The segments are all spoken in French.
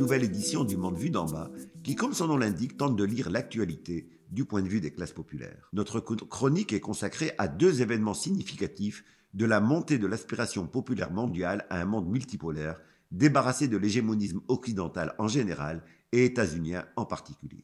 nouvelle édition du Monde vu d'en bas, qui, comme son nom l'indique, tente de lire l'actualité du point de vue des classes populaires. Notre chronique est consacrée à deux événements significatifs de la montée de l'aspiration populaire mondiale à un monde multipolaire, débarrassé de l'hégémonisme occidental en général et états-unien en particulier.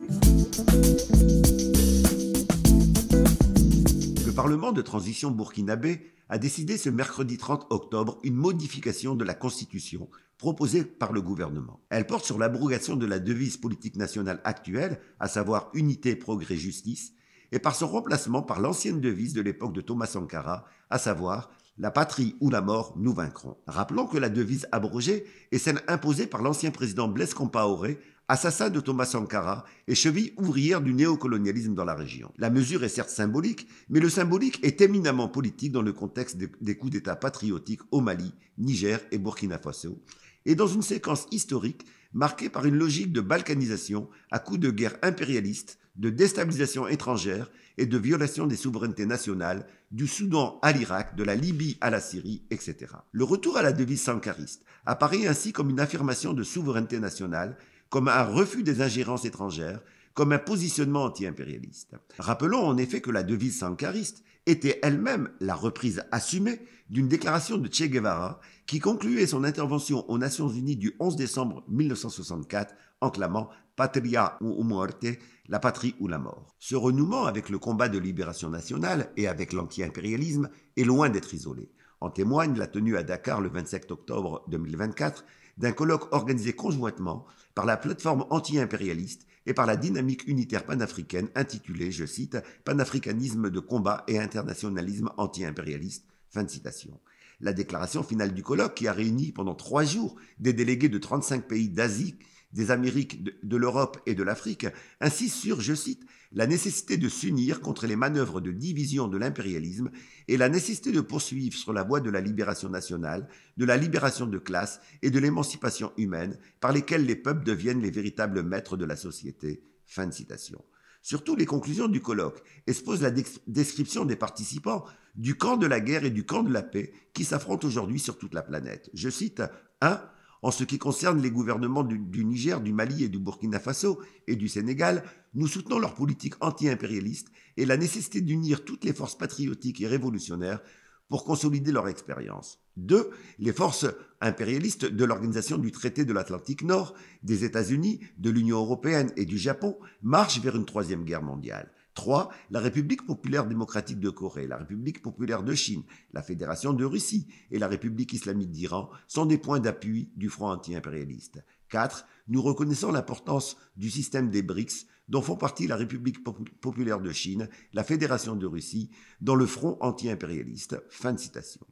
Le Parlement de transition burkinabé a décidé ce mercredi 30 octobre une modification de la Constitution proposée par le gouvernement. Elle porte sur l'abrogation de la devise politique nationale actuelle, à savoir unité, progrès, justice, et par son remplacement par l'ancienne devise de l'époque de Thomas Sankara, à savoir la patrie ou la mort, nous vaincrons. Rappelons que la devise abrogée est celle imposée par l'ancien président Blaise Compaoré, assassin de Thomas Sankara et cheville ouvrière du néocolonialisme dans la région. La mesure est certes symbolique, mais le symbolique est éminemment politique dans le contexte des coups d'État patriotiques au Mali, Niger et Burkina Faso, et dans une séquence historique marquée par une logique de balkanisation à coups de guerre impérialiste de déstabilisation étrangère et de violation des souverainetés nationales, du Soudan à l'Irak, de la Libye à la Syrie, etc. Le retour à la devise sankariste apparaît ainsi comme une affirmation de souveraineté nationale, comme un refus des ingérences étrangères, comme un positionnement anti-impérialiste. Rappelons en effet que la devise sankariste était elle-même la reprise assumée d'une déclaration de Che Guevara qui concluait son intervention aux Nations Unies du 11 décembre 1964 en clamant patria ou muerte, la patrie ou la mort. Ce renouement avec le combat de libération nationale et avec l'anti-impérialisme est loin d'être isolé. En témoigne la tenue à Dakar le 27 octobre 2024 d'un colloque organisé conjointement par la plateforme anti-impérialiste et par la dynamique unitaire panafricaine intitulée, je cite, Panafricanisme de combat et internationalisme anti-impérialiste. Fin de citation. La déclaration finale du colloque, qui a réuni pendant trois jours des délégués de 35 pays d'Asie des Amériques, de, l'Europe et de l'Afrique, ainsi sur, je cite, la nécessité de s'unir contre les manœuvres de division de l'impérialisme et la nécessité de poursuivre sur la voie de la libération nationale, de la libération de classe et de l'émancipation humaine par lesquelles les peuples deviennent les véritables maîtres de la société. Fin de citation. Surtout les conclusions du colloque exposent la description des participants du camp de la guerre et du camp de la paix qui s'affrontent aujourd'hui sur toute la planète. Je cite 1. En ce qui concerne les gouvernements du, Niger, du Mali et du Burkina Faso et du Sénégal, nous soutenons leur politique anti-impérialiste et la nécessité d'unir toutes les forces patriotiques et révolutionnaires pour consolider leur expérience. Deux, les forces impérialistes de l'Organisation du traité de l'Atlantique Nord, des États-Unis, de l'Union européenne et du Japon marchent vers une troisième guerre mondiale. 3. La République populaire démocratique de Corée, la République populaire de Chine, la Fédération de Russie et la République islamique d'Iran sont des points d'appui du front anti-impérialiste. 4. Nous reconnaissons l'importance du système des BRICS dont font partie la République populaire de Chine, la Fédération de Russie, dans le front anti-impérialiste. Fin de citation.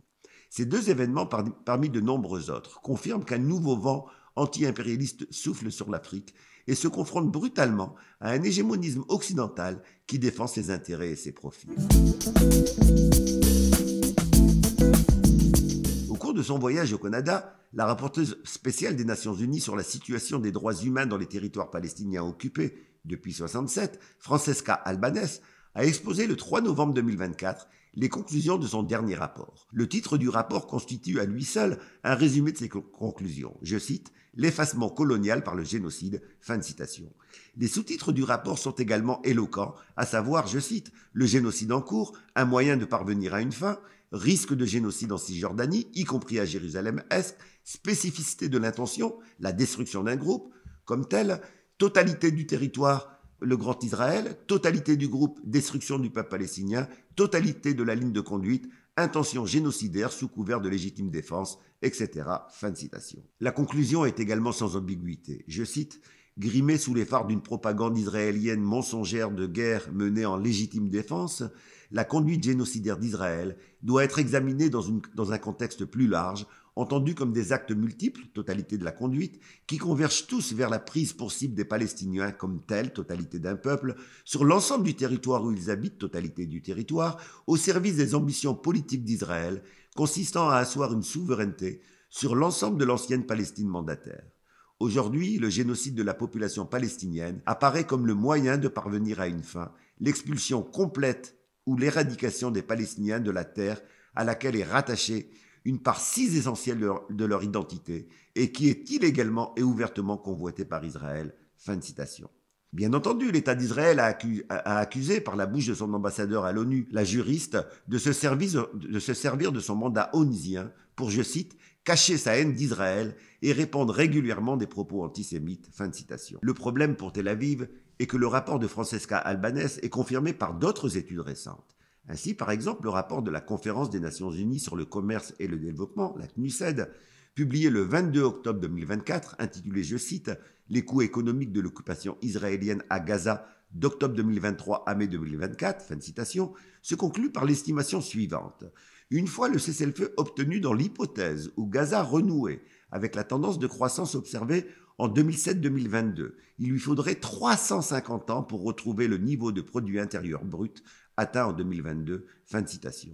Ces deux événements, parmi de nombreux autres, confirment qu'un nouveau vent anti-impérialiste souffle sur l'Afrique et se confronte brutalement à un hégémonisme occidental qui défend ses intérêts et ses profits. Au cours de son voyage au Canada, la rapporteuse spéciale des Nations Unies sur la situation des droits humains dans les territoires palestiniens occupés depuis 1967, Francesca Albanese, a exposé le 3 novembre 2024 les conclusions de son dernier rapport. Le titre du rapport constitue à lui seul un résumé de ses conclusions. Je cite L'effacement colonial par le génocide. Fin de citation. Les sous-titres du rapport sont également éloquents, à savoir, je cite, Le génocide en cours, un moyen de parvenir à une fin, risque de génocide en Cisjordanie, y compris à Jérusalem-Est, spécificité de l'intention, la destruction d'un groupe, comme tel, totalité du territoire, le Grand Israël, totalité du groupe Destruction du peuple palestinien, totalité de la ligne de conduite, intention génocidaire sous couvert de légitime défense, etc. Fin de citation. La conclusion est également sans ambiguïté. Je cite Grimée sous les phares d'une propagande israélienne mensongère de guerre menée en légitime défense, la conduite génocidaire d'Israël doit être examinée dans un contexte plus large, entendus comme des actes multiples, totalité de la conduite, qui convergent tous vers la prise pour cible des Palestiniens comme telle, totalité d'un peuple, sur l'ensemble du territoire où ils habitent, totalité du territoire, au service des ambitions politiques d'Israël, consistant à asseoir une souveraineté sur l'ensemble de l'ancienne Palestine mandataire. Aujourd'hui, le génocide de la population palestinienne apparaît comme le moyen de parvenir à une fin, l'expulsion complète ou l'éradication des Palestiniens de la terre à laquelle est rattachée une part si essentielle de leur, identité et qui est illégalement et ouvertement convoitée par Israël. Fin de citation. Bien entendu, l'État d'Israël a, accusé, par la bouche de son ambassadeur à l'ONU, la juriste, de se, servir, de son mandat onisien pour, je cite, cacher sa haine d'Israël et répandre régulièrement des propos antisémites. Fin de citation. Le problème pour Tel Aviv est que le rapport de Francesca Albanès est confirmé par d'autres études récentes. Ainsi, par exemple, le rapport de la Conférence des Nations Unies sur le commerce et le développement, la CNUSED, publié le 22 octobre 2024, intitulé, je cite, Les coûts économiques de l'occupation israélienne à Gaza d'octobre 2023 à mai 2024, fin de citation, se conclut par l'estimation suivante. Une fois le cessez-le-feu obtenu dans l'hypothèse où Gaza renouait avec la tendance de croissance observée en 2007-2022, il lui faudrait 350 ans pour retrouver le niveau de produit intérieur brut atteint en 2022. Fin de citation.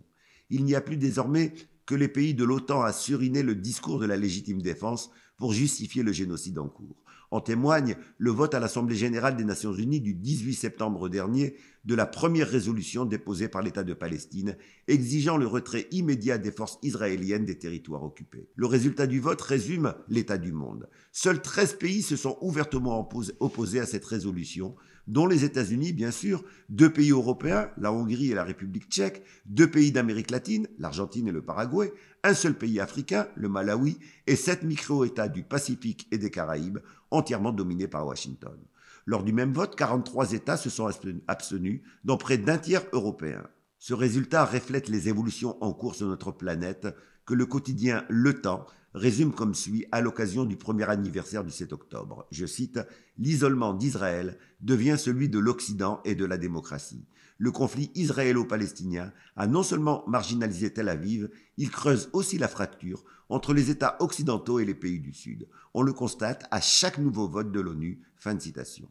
Il n'y a plus désormais que les pays de l'OTAN à suriner le discours de la légitime défense pour justifier le génocide en cours. En témoigne le vote à l'Assemblée générale des Nations unies du 18 septembre dernier de la première résolution déposée par l'État de Palestine, exigeant le retrait immédiat des forces israéliennes des territoires occupés. Le résultat du vote résume l'état du monde. Seuls 13 pays se sont ouvertement opposés à cette résolution, dont les États-Unis, bien sûr, deux pays européens, la Hongrie et la République tchèque, deux pays d'Amérique latine, l'Argentine et le Paraguay, un seul pays africain, le Malawi, et sept micro-États du Pacifique et des Caraïbes, entièrement dominé par Washington. Lors du même vote, 43 États se sont abstenus, dont près d'un tiers européen. Ce résultat reflète les évolutions en cours sur notre planète que le quotidien Le Temps résume comme suit à l'occasion du premier anniversaire du 7 octobre. Je cite L'isolement d'Israël devient celui de l'Occident et de la démocratie. Le conflit israélo-palestinien a non seulement marginalisé Tel Aviv, il creuse aussi la fracture entre les États occidentaux et les pays du Sud. On le constate à chaque nouveau vote de l'ONU. Fin de citation.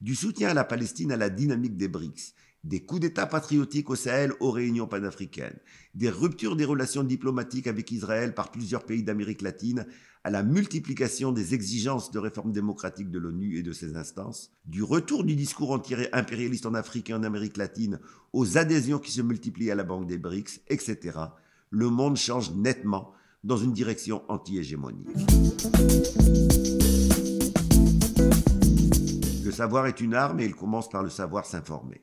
Du soutien à la Palestine à la dynamique des BRICS des coups d'État patriotiques au Sahel aux réunions panafricaines, des ruptures des relations diplomatiques avec Israël par plusieurs pays d'Amérique latine, à la multiplication des exigences de réforme démocratique de l'ONU et de ses instances, du retour du discours anti-impérialiste en Afrique et en Amérique latine aux adhésions qui se multiplient à la Banque des BRICS, etc., le monde change nettement dans une direction anti-hégémonique. Le savoir est une arme et il commence par le savoir s'informer.